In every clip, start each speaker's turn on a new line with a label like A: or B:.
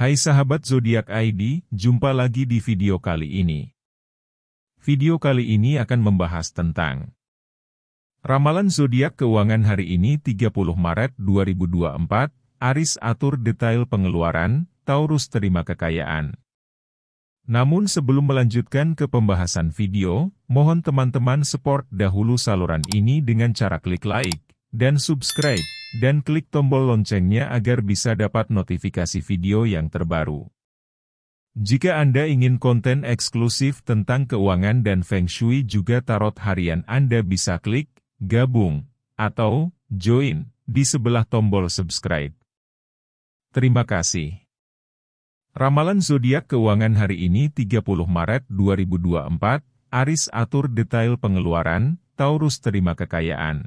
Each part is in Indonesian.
A: Hai sahabat zodiak ID, jumpa lagi di video kali ini. Video kali ini akan membahas tentang Ramalan zodiak keuangan hari ini 30 Maret 2024, Aris atur detail pengeluaran, Taurus terima kekayaan. Namun sebelum melanjutkan ke pembahasan video, mohon teman-teman support dahulu saluran ini dengan cara klik like dan subscribe dan klik tombol loncengnya agar bisa dapat notifikasi video yang terbaru. Jika Anda ingin konten eksklusif tentang keuangan dan Feng Shui juga tarot harian Anda bisa klik, gabung, atau join di sebelah tombol subscribe. Terima kasih. Ramalan zodiak keuangan hari ini 30 Maret 2024, Aris atur detail pengeluaran, Taurus terima kekayaan.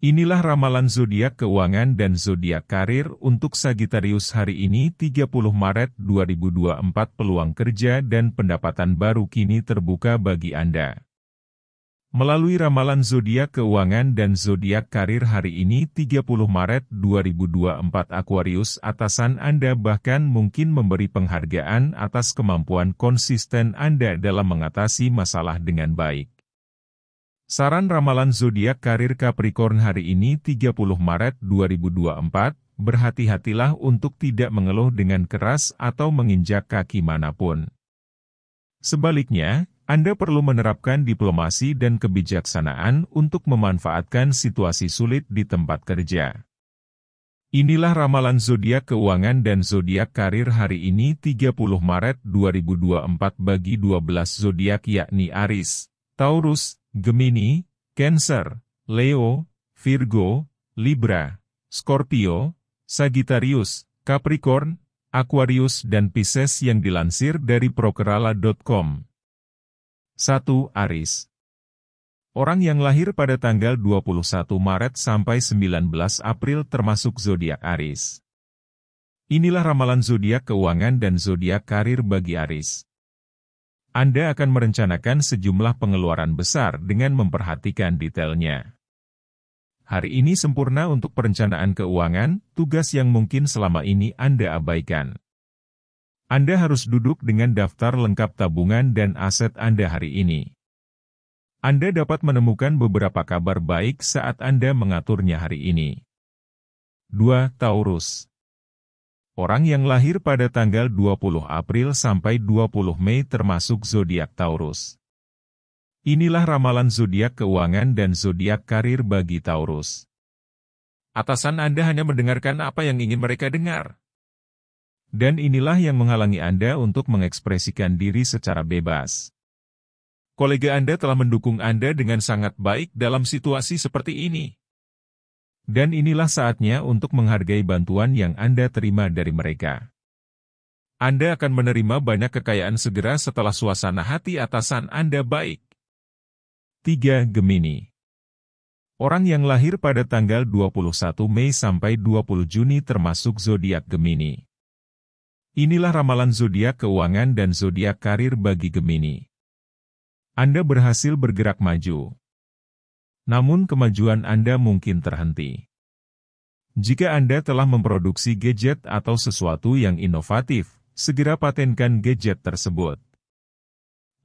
A: Inilah ramalan zodiak keuangan dan zodiak karir untuk Sagittarius hari ini 30 Maret 2024 peluang kerja dan pendapatan baru kini terbuka bagi Anda. Melalui ramalan zodiak keuangan dan zodiak karir hari ini 30 Maret 2024 Aquarius atasan Anda bahkan mungkin memberi penghargaan atas kemampuan konsisten Anda dalam mengatasi masalah dengan baik. Saran ramalan zodiak karir Capricorn hari ini 30 Maret 2024, berhati-hatilah untuk tidak mengeluh dengan keras atau menginjak kaki manapun. Sebaliknya, Anda perlu menerapkan diplomasi dan kebijaksanaan untuk memanfaatkan situasi sulit di tempat kerja. Inilah ramalan zodiak keuangan dan zodiak karir hari ini 30 Maret 2024 bagi 12 zodiak yakni Aris, Taurus, Gemini, Cancer, Leo, Virgo, Libra, Scorpio, Sagittarius, Capricorn, Aquarius dan Pisces yang dilansir dari prokerala.com. 1. Aris Orang yang lahir pada tanggal 21 Maret sampai 19 April termasuk zodiak Aris. Inilah ramalan zodiak keuangan dan zodiak karir bagi Aris. Anda akan merencanakan sejumlah pengeluaran besar dengan memperhatikan detailnya. Hari ini sempurna untuk perencanaan keuangan, tugas yang mungkin selama ini Anda abaikan. Anda harus duduk dengan daftar lengkap tabungan dan aset Anda hari ini. Anda dapat menemukan beberapa kabar baik saat Anda mengaturnya hari ini. 2. Taurus Orang yang lahir pada tanggal 20 April sampai 20 Mei termasuk zodiak Taurus. Inilah ramalan zodiak keuangan dan zodiak karir bagi Taurus. Atasan Anda hanya mendengarkan apa yang ingin mereka dengar. Dan inilah yang menghalangi Anda untuk mengekspresikan diri secara bebas. Kolega Anda telah mendukung Anda dengan sangat baik dalam situasi seperti ini. Dan inilah saatnya untuk menghargai bantuan yang Anda terima dari mereka. Anda akan menerima banyak kekayaan segera setelah suasana hati atasan Anda baik. 3. Gemini Orang yang lahir pada tanggal 21 Mei sampai 20 Juni termasuk zodiak Gemini. Inilah ramalan zodiak keuangan dan zodiak karir bagi Gemini. Anda berhasil bergerak maju, namun kemajuan Anda mungkin terhenti. Jika Anda telah memproduksi gadget atau sesuatu yang inovatif, segera patenkan gadget tersebut.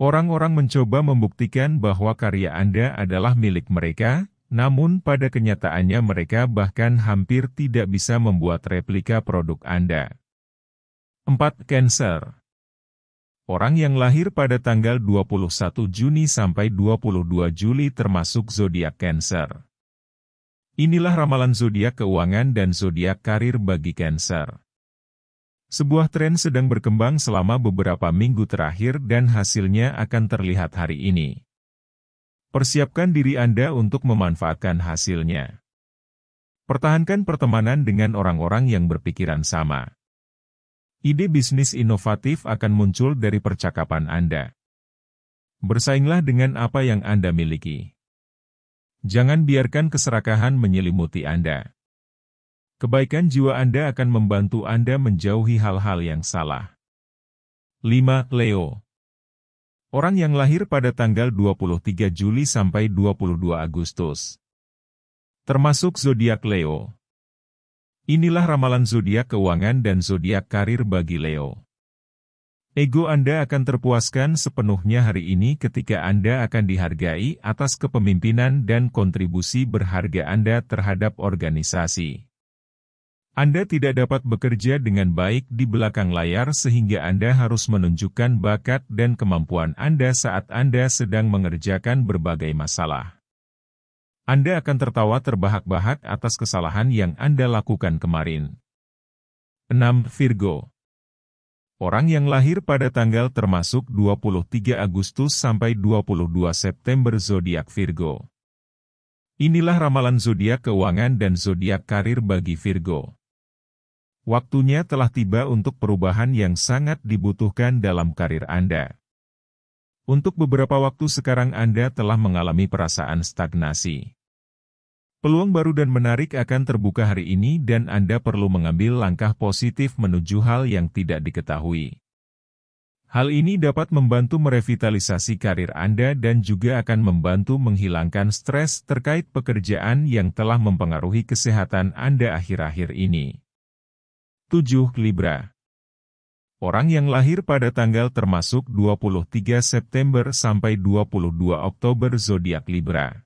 A: Orang-orang mencoba membuktikan bahwa karya Anda adalah milik mereka, namun pada kenyataannya mereka bahkan hampir tidak bisa membuat replika produk Anda. 4. Cancer Orang yang lahir pada tanggal 21 Juni sampai 22 Juli termasuk zodiak Cancer. Inilah ramalan zodiak keuangan dan zodiak karir bagi Cancer. Sebuah tren sedang berkembang selama beberapa minggu terakhir dan hasilnya akan terlihat hari ini. Persiapkan diri Anda untuk memanfaatkan hasilnya. Pertahankan pertemanan dengan orang-orang yang berpikiran sama. Ide bisnis inovatif akan muncul dari percakapan Anda. Bersainglah dengan apa yang Anda miliki. Jangan biarkan keserakahan menyelimuti Anda. Kebaikan jiwa Anda akan membantu Anda menjauhi hal-hal yang salah. 5. Leo Orang yang lahir pada tanggal 23 Juli sampai 22 Agustus. Termasuk zodiak Leo. Inilah ramalan zodiak keuangan dan zodiak karir bagi Leo. Ego Anda akan terpuaskan sepenuhnya hari ini ketika Anda akan dihargai atas kepemimpinan dan kontribusi berharga Anda terhadap organisasi. Anda tidak dapat bekerja dengan baik di belakang layar sehingga Anda harus menunjukkan bakat dan kemampuan Anda saat Anda sedang mengerjakan berbagai masalah. Anda akan tertawa terbahak-bahak atas kesalahan yang Anda lakukan kemarin. 6. Virgo Orang yang lahir pada tanggal termasuk 23 Agustus sampai 22 September zodiak Virgo. Inilah ramalan zodiak keuangan dan zodiak karir bagi Virgo. Waktunya telah tiba untuk perubahan yang sangat dibutuhkan dalam karir Anda. Untuk beberapa waktu sekarang Anda telah mengalami perasaan stagnasi. Peluang baru dan menarik akan terbuka hari ini dan Anda perlu mengambil langkah positif menuju hal yang tidak diketahui. Hal ini dapat membantu merevitalisasi karir Anda dan juga akan membantu menghilangkan stres terkait pekerjaan yang telah mempengaruhi kesehatan Anda akhir-akhir ini. 7. Libra Orang yang lahir pada tanggal termasuk 23 September sampai 22 Oktober zodiak Libra.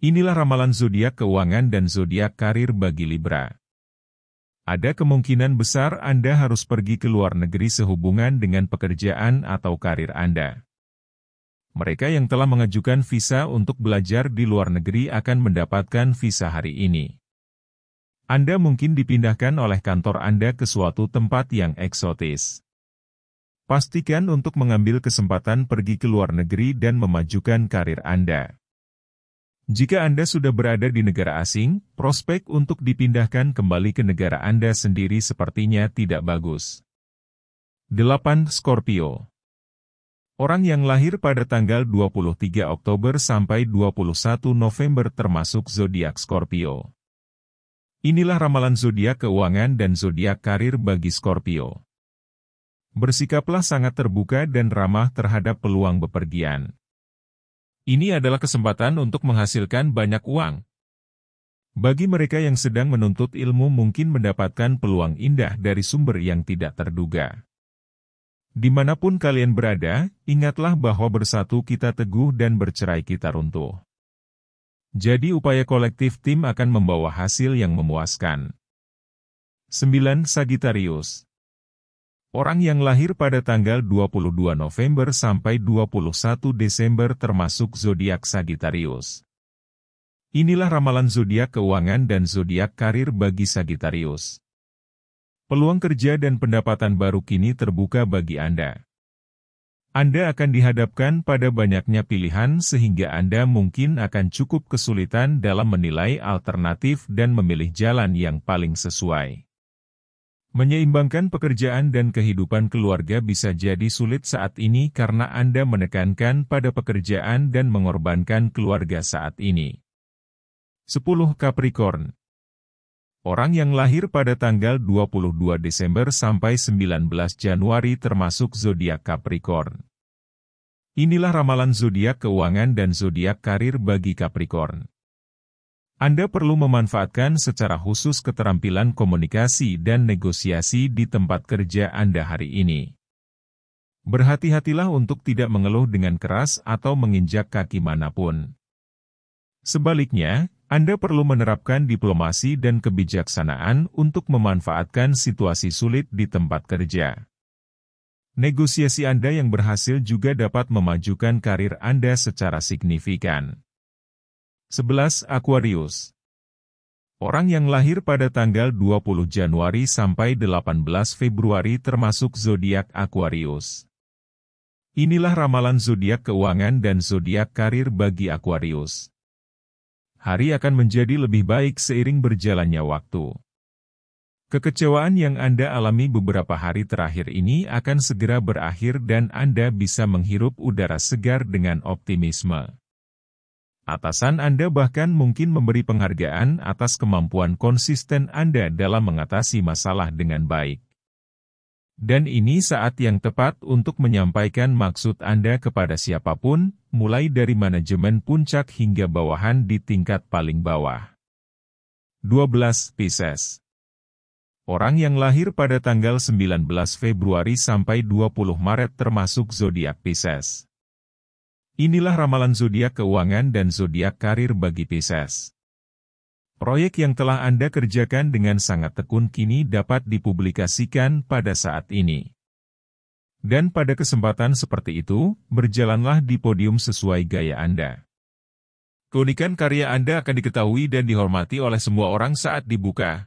A: Inilah ramalan zodiak keuangan dan zodiak karir bagi Libra. Ada kemungkinan besar Anda harus pergi ke luar negeri sehubungan dengan pekerjaan atau karir Anda. Mereka yang telah mengajukan visa untuk belajar di luar negeri akan mendapatkan visa hari ini. Anda mungkin dipindahkan oleh kantor Anda ke suatu tempat yang eksotis. Pastikan untuk mengambil kesempatan pergi ke luar negeri dan memajukan karir Anda. Jika Anda sudah berada di negara asing, prospek untuk dipindahkan kembali ke negara Anda sendiri sepertinya tidak bagus. 8. Scorpio Orang yang lahir pada tanggal 23 Oktober sampai 21 November termasuk zodiak Scorpio. Inilah ramalan zodiak keuangan dan zodiak karir bagi Scorpio. Bersikaplah sangat terbuka dan ramah terhadap peluang bepergian. Ini adalah kesempatan untuk menghasilkan banyak uang. Bagi mereka yang sedang menuntut ilmu mungkin mendapatkan peluang indah dari sumber yang tidak terduga. Dimanapun kalian berada, ingatlah bahwa bersatu kita teguh dan bercerai kita runtuh. Jadi upaya kolektif tim akan membawa hasil yang memuaskan. 9. Sagittarius Orang yang lahir pada tanggal 22 November sampai 21 Desember termasuk zodiak Sagittarius. Inilah ramalan zodiak keuangan dan zodiak karir bagi Sagittarius. Peluang kerja dan pendapatan baru kini terbuka bagi Anda. Anda akan dihadapkan pada banyaknya pilihan sehingga Anda mungkin akan cukup kesulitan dalam menilai alternatif dan memilih jalan yang paling sesuai. Menyeimbangkan pekerjaan dan kehidupan keluarga bisa jadi sulit saat ini karena Anda menekankan pada pekerjaan dan mengorbankan keluarga saat ini. 10 Capricorn Orang yang lahir pada tanggal 22 Desember sampai 19 Januari termasuk zodiak Capricorn. Inilah ramalan zodiak keuangan dan zodiak karir bagi Capricorn. Anda perlu memanfaatkan secara khusus keterampilan komunikasi dan negosiasi di tempat kerja Anda hari ini. Berhati-hatilah untuk tidak mengeluh dengan keras atau menginjak kaki manapun. Sebaliknya, anda perlu menerapkan diplomasi dan kebijaksanaan untuk memanfaatkan situasi sulit di tempat kerja. Negosiasi Anda yang berhasil juga dapat memajukan karir Anda secara signifikan. 11. Aquarius Orang yang lahir pada tanggal 20 Januari sampai 18 Februari termasuk zodiak Aquarius. Inilah ramalan zodiak keuangan dan zodiak karir bagi Aquarius hari akan menjadi lebih baik seiring berjalannya waktu. Kekecewaan yang Anda alami beberapa hari terakhir ini akan segera berakhir dan Anda bisa menghirup udara segar dengan optimisme. Atasan Anda bahkan mungkin memberi penghargaan atas kemampuan konsisten Anda dalam mengatasi masalah dengan baik. Dan ini saat yang tepat untuk menyampaikan maksud Anda kepada siapapun, mulai dari manajemen puncak hingga bawahan di tingkat paling bawah. 12. Pisces Orang yang lahir pada tanggal 19 Februari sampai 20 Maret termasuk zodiak Pisces. Inilah ramalan zodiak keuangan dan zodiak karir bagi Pisces. Proyek yang telah Anda kerjakan dengan sangat tekun kini dapat dipublikasikan pada saat ini. Dan pada kesempatan seperti itu, berjalanlah di podium sesuai gaya Anda. Keunikan karya Anda akan diketahui dan dihormati oleh semua orang saat dibuka.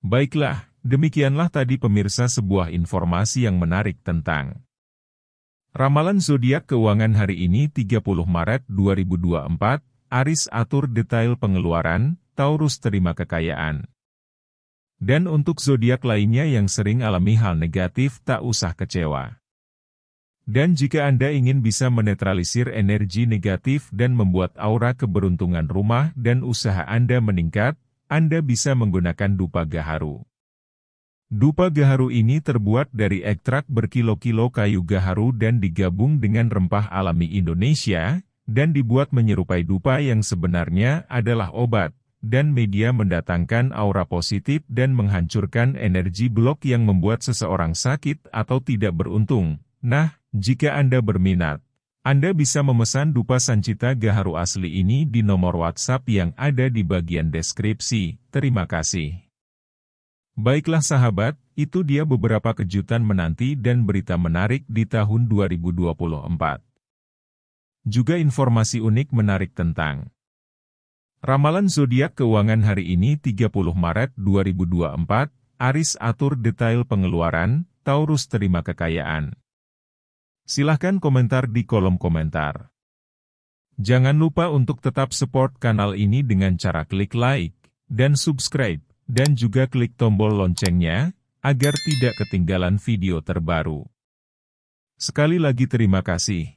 A: Baiklah, demikianlah tadi pemirsa sebuah informasi yang menarik tentang Ramalan Zodiak Keuangan hari ini 30 Maret 2024 Aris atur detail pengeluaran, Taurus terima kekayaan. Dan untuk zodiak lainnya yang sering alami hal negatif tak usah kecewa. Dan jika Anda ingin bisa menetralisir energi negatif dan membuat aura keberuntungan rumah dan usaha Anda meningkat, Anda bisa menggunakan dupa gaharu. Dupa gaharu ini terbuat dari ekstrak berkilo-kilo kayu gaharu dan digabung dengan rempah alami Indonesia, dan dibuat menyerupai dupa yang sebenarnya adalah obat, dan media mendatangkan aura positif dan menghancurkan energi blok yang membuat seseorang sakit atau tidak beruntung. Nah, jika Anda berminat, Anda bisa memesan dupa Sancita Gaharu asli ini di nomor WhatsApp yang ada di bagian deskripsi. Terima kasih. Baiklah sahabat, itu dia beberapa kejutan menanti dan berita menarik di tahun 2024. Juga informasi unik menarik tentang Ramalan zodiak keuangan hari ini 30 Maret 2024, Aris atur detail pengeluaran, Taurus terima kekayaan. Silahkan komentar di kolom komentar. Jangan lupa untuk tetap support kanal ini dengan cara klik like, dan subscribe, dan juga klik tombol loncengnya, agar tidak ketinggalan video terbaru. Sekali lagi terima kasih.